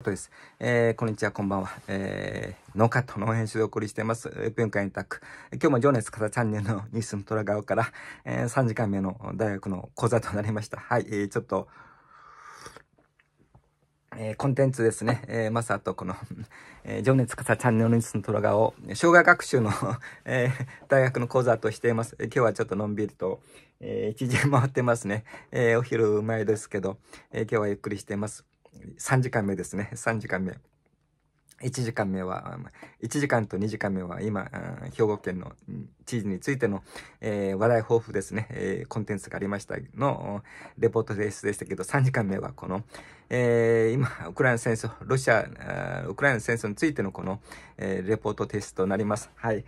ことです。えー、こんにちは、こんばんは。えー、カットの編集でお送りしています、えー、ピョンインタック。今日も情熱かチャンネルのニュースの虎顔から、えー、3時間目の大学の講座となりました。はい、えー、ちょっと、えー、コンテンツですね。えー、まさとこの、えー、情熱かチャンネルのニュースの虎顔を、障害学習のえー、大学の講座としています。今日はちょっとのんびりと、えー、一時回ってますね。えー、お昼前ですけど、えー、今日はゆっくりしています。3時間目ですね。3時間目。1時間目は、1時間と2時間目は今、兵庫県の知事についての、えー、話題豊富ですね、えー、コンテンツがありましたの、レポート提出でしたけど、3時間目はこの、えー、今、ウクライナ戦争、ロシア、ウクライナ戦争についてのこの、えレポート提出となります。はい。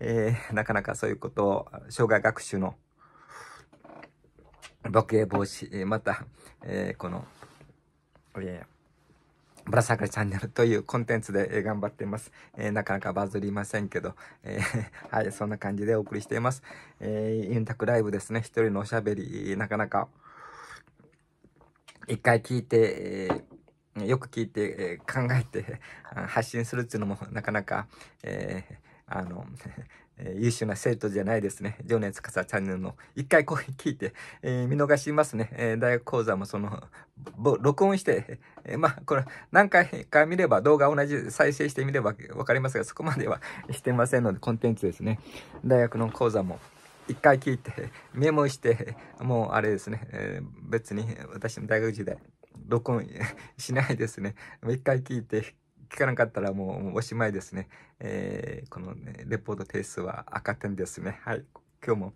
えなかなかそういうことを、障害学習の、ロケ防止、また、えこの、えー、ぶら下がりチャンネルというコンテンツで、頑張っています、えー、なかなかバズりませんけど、えー、はい、そんな感じでお送りしています。えー、ンタクライブですね、一人のおしゃべり、なかなか、一回聞いて、えー、よく聞いて、えー、考えて、発信するっていうのもなかなか、えー、あの えー、優秀な生徒じゃないですね。情熱かさチャンネルの一回こう聞いて、えー、見逃しますね。えー、大学講座もその、録音して、えまあ、これ何回か見れば動画同じ再生してみればわかりますが、そこまでは してませんので、コンテンツですね。大学の講座も。一回聞いて、メモして、もうあれですね、え別に私の大学時代、録音しないですね。一回聞いて、聞かなかったらもうおしまいですね。えー、この、ね、レポート提出は赤点ですね。はい。今日も、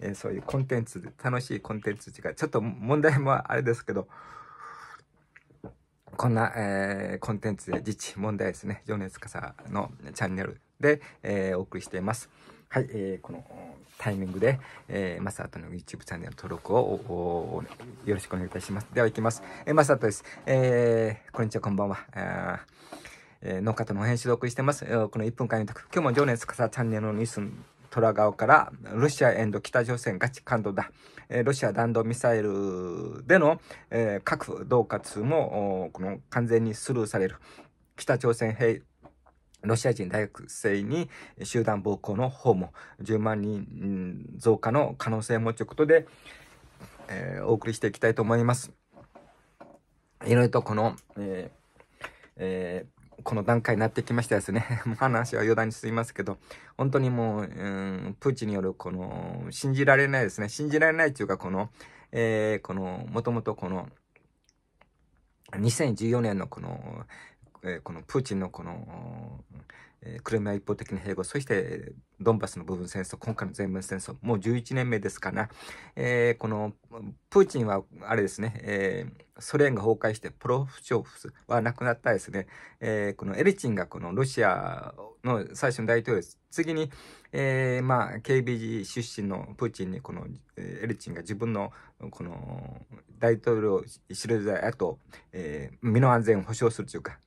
えー、そういうコンテンツ、で、楽しいコンテンツが、ちょっと問題もあれですけど、こんな、えー、コンテンツで自治問題ですね。情熱かさのチャンネルで、えー、お送りしています。はい、えー、このタイミングで、えー、マサトの YouTube チャンネル登録をよろしくお願いいたします。では行きます。えー、マサトです。えー、こんにちは、こんばんは。えー、の方の編集録してます。えー、この1分間に今日も情熱かさチャンネルのニュース虎顔からロシア北朝鮮ガチ感動だ、えロシア弾道ミサイルでの、えー、核恫喝もこの完全にスルーされる北朝鮮兵ロシア人大学生に集団暴行の方も10万人増加の可能性もということで、えー、お送りしていきたいと思います。いろいろとこの、えーえーこの段階になってきましたですね。話は余談にすみますけど、本当にもう、うん、プーチンによるこの、信じられないですね。信じられないというか、この、えー、この、もともとこの、2014年のこの、えこのプーチンのこの、えクレミア一方的な併合、そしてドンバスの部分戦争、今回の全面戦争、もう11年目ですから、えー、このプーチンは、あれですね、えー、ソ連が崩壊して、プロフチョフスは亡くなったですね、えー、このエリチンがこのロシアの最初の大統領です。次に、えー、まあ、KBG 出身のプーチンに、この、エリチンが自分の、この、大統領指る時代、あと、え身の安全を保障するというか、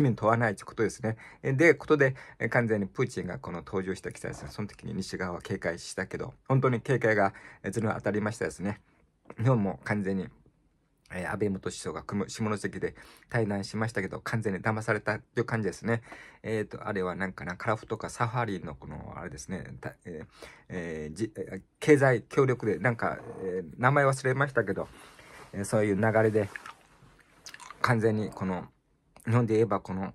罪に問わないということですね。で、ことで、完全にプーチンがこの登場した記載ですね。その時に西側は警戒したけど、本当に警戒がずる当たりましたですね。日本も完全にえ安倍元首相が下関で対談しましたけど、完全に騙されたという感じですね。えっ、ー、と、あれはなんかな、カラフとかサファリのこの、あれですね、えーえー、じ経済協力で、なんか、えー、名前忘れましたけど、えそういう流れで、完全にこの、ので言えば、この、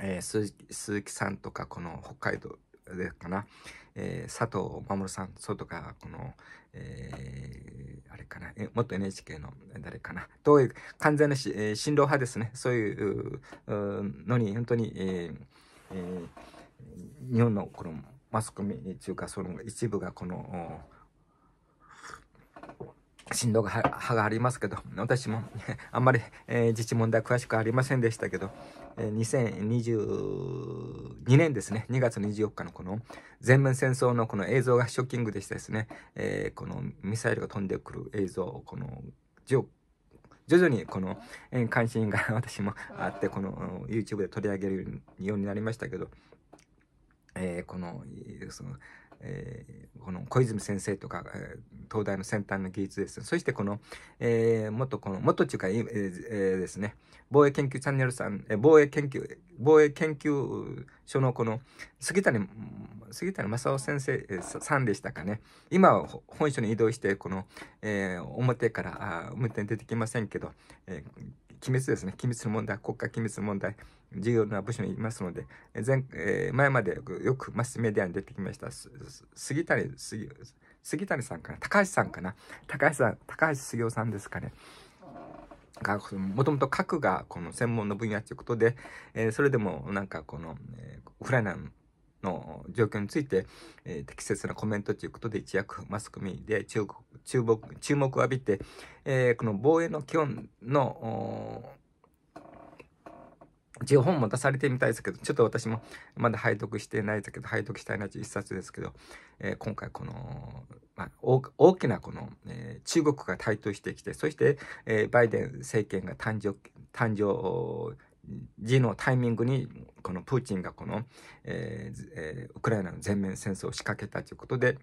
えー、鈴鈴木さんとか、この北海道でかな、えー、佐藤守さん、そうとか、この、えー、あれかな、え元 NHK の誰かな、どういう完全なし、えー、新郎派ですね、そういうのに、本当に、ええー、日本のこのマスコミというか、その一部がこの、振動が歯がありますけど、私も あんまり、えー、自治問題詳しくありませんでしたけど、えー、2022年ですね、2月24日のこの全面戦争のこの映像がショッキングでしたですね、えー、このミサイルが飛んでくる映像、この徐々にこの、えー、関心が 私もあって、この YouTube で取り上げるようになりましたけど、えー、この、その、えー、この小泉先生とか、えー、東大の先端の技術ですそしてこの、えー、元この元中華、えーえー、ですね防衛研究チャンネルさん、えー、防衛研究防衛研究所のこの杉谷杉谷正夫先生、えー、さんでしたかね今は本所に移動してこの、えー、表からあ表に出てきませんけど、えー、機密ですね機密問題国家機密問題重要な部署にいますので、前えー、前までよくマスメディアに出てきました、杉谷、杉杉谷さんかな高橋さんかな高橋さん、高橋杉雄さんですかね。がもともと核がこの専門の分野ということで、えー、それでもなんかこの、えー、ウクライナの状況について、えー、適切なコメントということで一躍マスコミで注目注目を浴びて、えー、この防衛の基本の一応本も出されてみたいですけど、ちょっと私もまだ拝読してないですけど、拝読したいな一冊ですけど、えー、今回この、まあ、大きなこの、えー、中国が台頭してきて、そして、えー、バイデン政権が誕生、誕生時のタイミングに、このプーチンがこの、ええー、ウクライナの全面戦争を仕掛けたということで、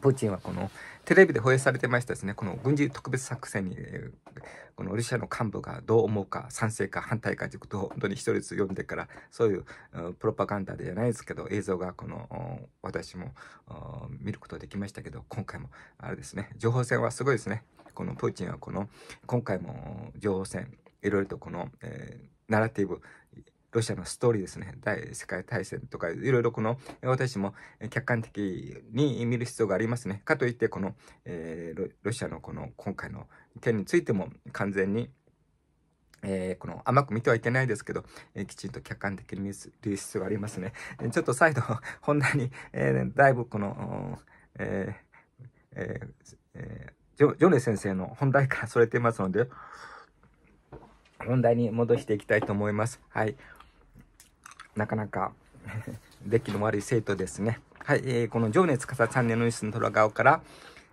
プーチンはこのテレビで放映されてましたですね、この軍事特別作戦に、このロシアの幹部がどう思うか、賛成か反対かということを本当に一人ずつ読んでから、そういうプロパガンダではないですけど、映像がこの私も見ることできましたけど、今回もあれですね、情報戦はすごいですね。このプーチンはこの、今回も情報戦、いろいろとこの、えー、ナラティブ、ロシアのストーリーですね、第世界大戦とか、いろいろこの、私も客観的に見る必要がありますね。かといって、この、えー、ロシアのこの今回の件についても完全に、えー、この甘く見てはいけないですけど、えー、きちんと客観的に見る必要がありますね。ちょっと再度、本題に、えー、だいぶこの、えええジョネ先生の本題から逸れていますので、本題に戻していきたいと思います。はい。なかなか出来の悪い生徒ですね。はい、えー、この情熱かさチャンネルのニュースの虎側から、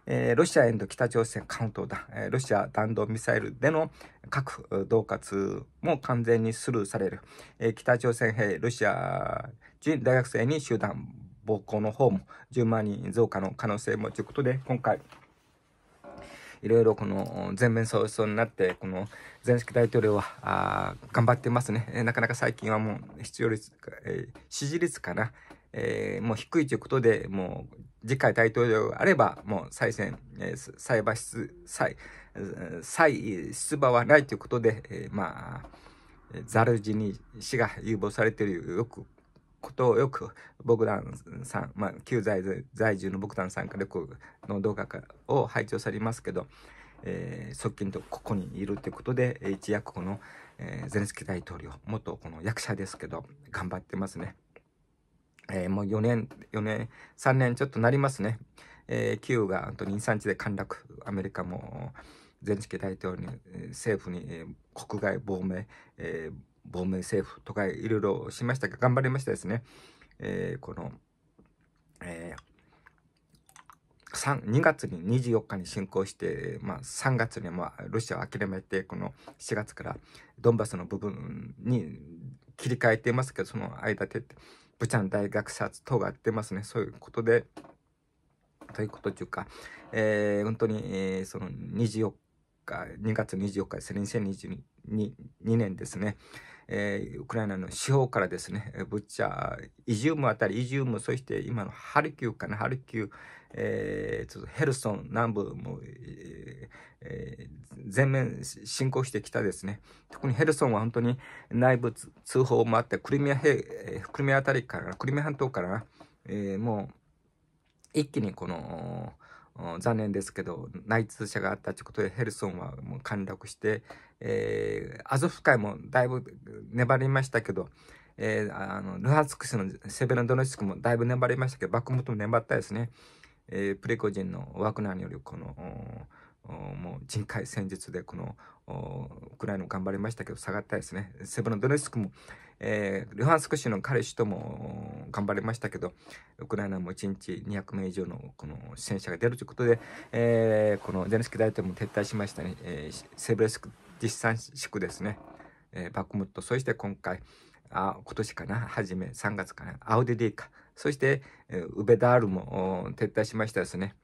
えー、ロシアへの北朝鮮カウントだ、えー、ロシア弾道ミサイルでの核恫喝も完全にスルーされる、えー、北朝鮮兵ロシア人大学生に集団暴行の方も10万人増加の可能性もということで今回いろいろこの全面相そになって、このゼレンスキー大統領はあ頑張ってますね。なかなか最近はもう必要率、えー、支持率かな、えー、もう低いということで、もう次回大統領があれば、もう再選、えー、再馬出、再、再出馬はないということで、えー、まあ、ザルジニ氏が有望されているよくことをよく、僕らさん、まあ、旧在在住の僕らさんからよくの動画を拝聴されますけど、えー、側近とここにいるということで、一躍この、えー、ゼレンスキー大統領、元この役者ですけど、頑張ってますね。えー、もう4年、4年、3年ちょっとなりますね。えー、旧が本当に2、3日で陥落、アメリカもゼレンスキー大統領に、政府に、えー、国外亡命、えー亡命政府とかいろいろしましたが、頑張りましたですね。えー、この、えー、2月に24日に侵攻して、まあ、3月にまあロシアを諦めてこの4月からドンバスの部分に切り替えていますけどその間でブチャン大虐殺等があってますねそういうことでということというか、えー、本当に、えー、その24日2月24日ですね2022 2年ですね、えー、ウクライナの司法からですね、ブッチャー、イジュームあたり、イジューム、そして今のハルキウかな、ハルキウ、えー、ヘルソン南部も、えー、全面侵攻してきたですね。特にヘルソンは本当に内部通報もあって、クリミア、クリミアあたりから、クリミア半島から、えー、もう、一気にこの、残念ですけど内通者があったということでヘルソンはもう陥落して、えー、アゾフ海もだいぶ粘りましたけど、えー、あのルハツクスのセベロドネツクもだいぶ粘りましたけどバクムトも粘ったですね、えー、プレコジンのワクナーによるこの。もう人海戦術でこのウクライナも頑張りましたけど下がったですねセブロドネツクも、えー、ルハンスク州の彼氏とも頑張りましたけどウクライナも1日200名以上のこの戦車が出るということで、えー、このゼレンスキー大統領も撤退しましたね、えー、セブレスク実産地区ですね、えバクムットそして今回あ今年かな初め3月かなアウデディーカそして、えウベダールも撤退しましたですね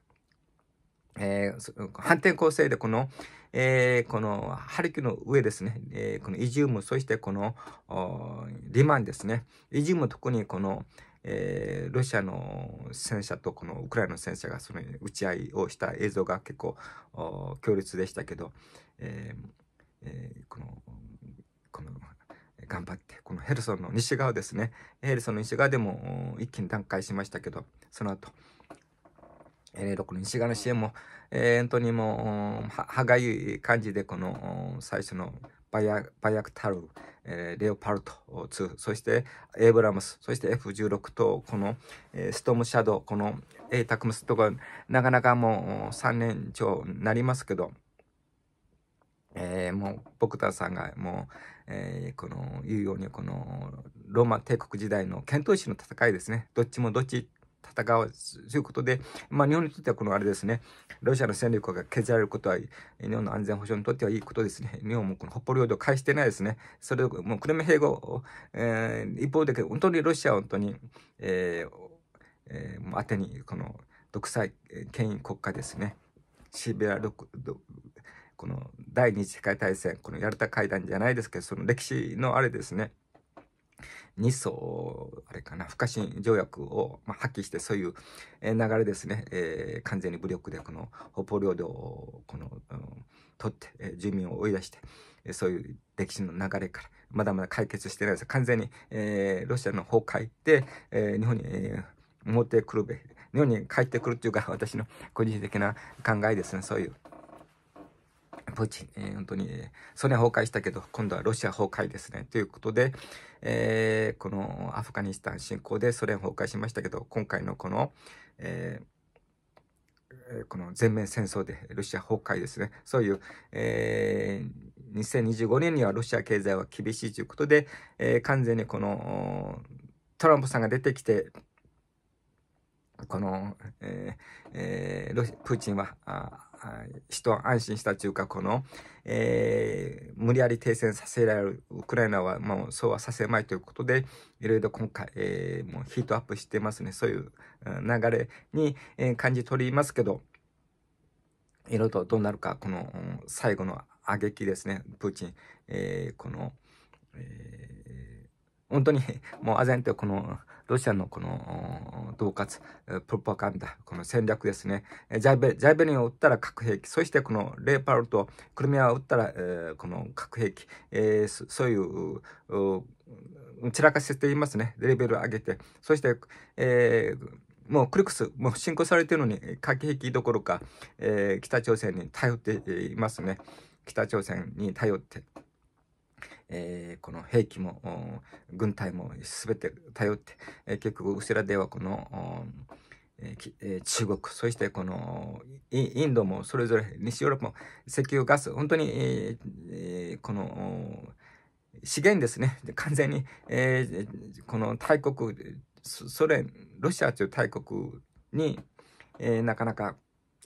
えー、反転攻勢でこの、えー、この、ハルキの上ですね、えー、このイジューム、そしてこの、リマンですね。イジューム特にこの、えー、ロシアの戦車とこのウクライナの戦車がその打ち合いをした映像が結構強烈でしたけど、えーえー、この、この、頑張って、このヘルソンの西側ですね。ヘルソンの西側でも一気に段階しましたけど、その後、えー、ろの西側の支援も、えー、本当にもう、歯がゆい感じで、この最初のバヤバクタル、えー、レオパルト2、そしてエイブラムス、そして F16 と、この、えー、ストームシャドウ、このエイタクムスとか、なかなかもう3年超になりますけど、えー、もうターさんがもう、えー、この言うようにこのローマ帝国時代の遣唐使の戦いですねどっちもどっち戦うということで、まあ、日本にとってはこのあれですね、ロシアの戦力が削られることは、日本の安全保障にとってはいいことですね。日本もこの北方領土を返してないですね。それを、もうクレム併合を、えー、一方で、本当にロシアは本当に、えー、えー、当てに、この独裁、権威国家ですね。シベラ独、この第二次世界大戦、このヤルタ会談じゃないですけど、その歴史のあれですね。日ソあれかな、不可侵条約を、まあ、破棄して、そういう流れですね、えー、完全に武力でこの北方領土をこの、うん、取って、えー、住民を追い出して、えー、そういう歴史の流れから、まだまだ解決してないです。完全に、えー、ロシアの崩壊で、えー、日本に、えー、持ってくるべ日本に帰ってくるっていうか、私の個人的な考えですね、そういう。プーチン、えー、本当に、えソ連崩壊したけど、今度はロシア崩壊ですね。ということで、えー、このアフガニスタン侵攻でソ連崩壊しましたけど、今回のこの、えー、この全面戦争でロシア崩壊ですね。そういう、え2025年にはロシア経済は厳しいということで、え完全にこの、トランプさんが出てきて、この、ええー、プーチンは、人安心した中華この、えー、無理やり停戦させられる、ウクライナは、もうそうはさせまいということで、いろいろ今回、えー、もうヒートアップしてますね。そういう流れに、えー、感じ取りますけど、いろいろとどうなるか、この最後の挙きですね、プーチン、えー、この、えー、本当にもうあぜんとこのロシアのこの、恫喝、プロパガンダ、この戦略ですね。ジャベ、ジャベリンを撃ったら核兵器、そしてこのレーパルとクルミアを撃ったら、えー、この核兵器、えー、そういう、散らかせていますね。レベル上げて。そして、えー、もうクリクス、もう進行されているのに、核兵器どころか、えー、北朝鮮に頼っていますね。北朝鮮に頼って。えー、この兵器も軍隊も全て頼って、えー、結局後ろではこの、えー、中国そしてこのインドもそれぞれ西ヨーロッパも石油ガス本当に、えー、この資源ですね完全に、えー、この大国ソ連ロシアという大国に、えー、なかなか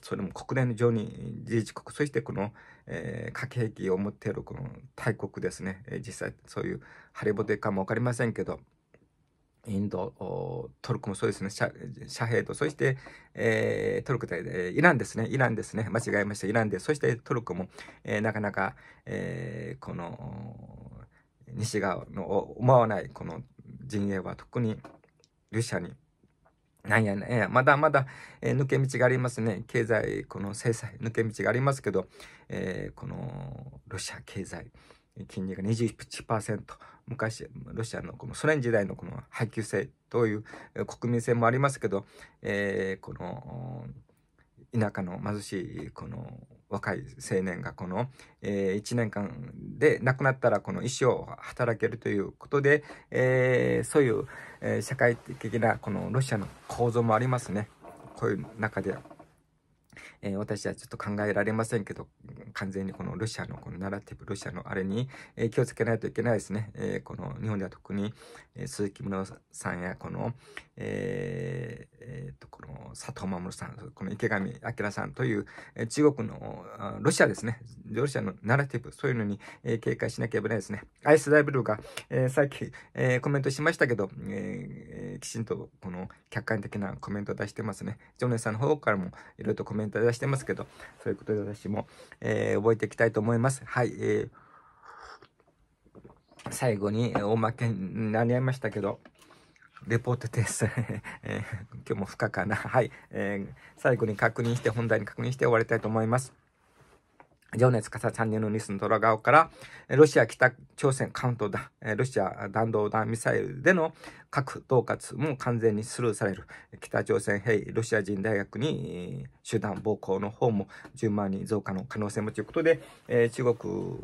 それも国連上に自治国、そしてこの、えー、核兵器を持っているこの大国ですね、え実際そういうハリボテかも分かりませんけど、インド、トルコもそうですね、シャヘイド、そして、えー、トルコで、えー、イランですね、イランですね、間違えました、イランで、そしてトルコも、えー、なかなか、えこの、西側の思わないこの陣営は特にロシアになんやねまだまだ、えー、抜け道がありますね。経済、この制裁、抜け道がありますけど、えー、このロシア経済、金利が21%、昔、ロシアのこのソ連時代のこの配給制という国民性もありますけど、えー、この田舎の貧しいこの若い青年がこの、えー、1年間で亡くなったらこの一生働けるということで、えー、そういう、えー、社会的なこのロシアの構造もありますね。こういう中でえー、私はちょっと考えられませんけど、完全にこのロシアのこのナラティブ、ロシアのあれに、えー、気をつけないといけないですね。えー、この日本では特に、え鈴木宗さんや、この、ええー、と、この佐藤守さん、この池上彰さんという、え中国のロシアですね、ロシアのナラティブ、そういうのに、え警戒しなきゃいけないですね。アイスダイブルーが、えさっき、えコメントしましたけど、えきちんとこの客観的なコメントを出してますね。常ネさんの方からもいろいろとコメント出してますけど、そういうことで私も、えー、覚えていきたいと思います。はい、えー、最後におまけになりましたけど、レポートです。えー、今日も不可かな。はい、えー、最後に確認して、本題に確認して終わりたいと思います。情熱かさチャンネルのニスのドラ顔から、ロシア北朝鮮カウントダロシア弾道弾ミサイルでの核統括も完全にスルーされる。北朝鮮兵、ロシア人大学に集団暴行の方も10万人増加の可能性もということで、えー、中国、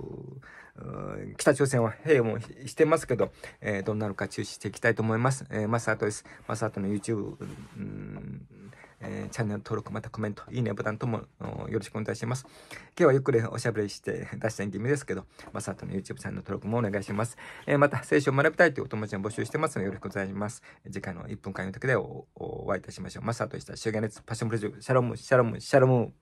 北朝鮮は兵もしてますけど、えー、どうなるか注視していきたいと思います。えー、マサートです。マサートの YouTube、うんえー、チャンネル登録、またコメント、いいねボタンともよろしくお願いします。今日はゆっくりおしゃべりして出した気味ですけど、まさとの YouTube チャンネル登録もお願いします。えー、また、聖書を学びたいというお友達も募集してますので、よろしくお願いします。次回の1分間の時でおお会いいたしましょう。まさとした修行熱、パッションプロジューシャロム、シャロム、シャロム。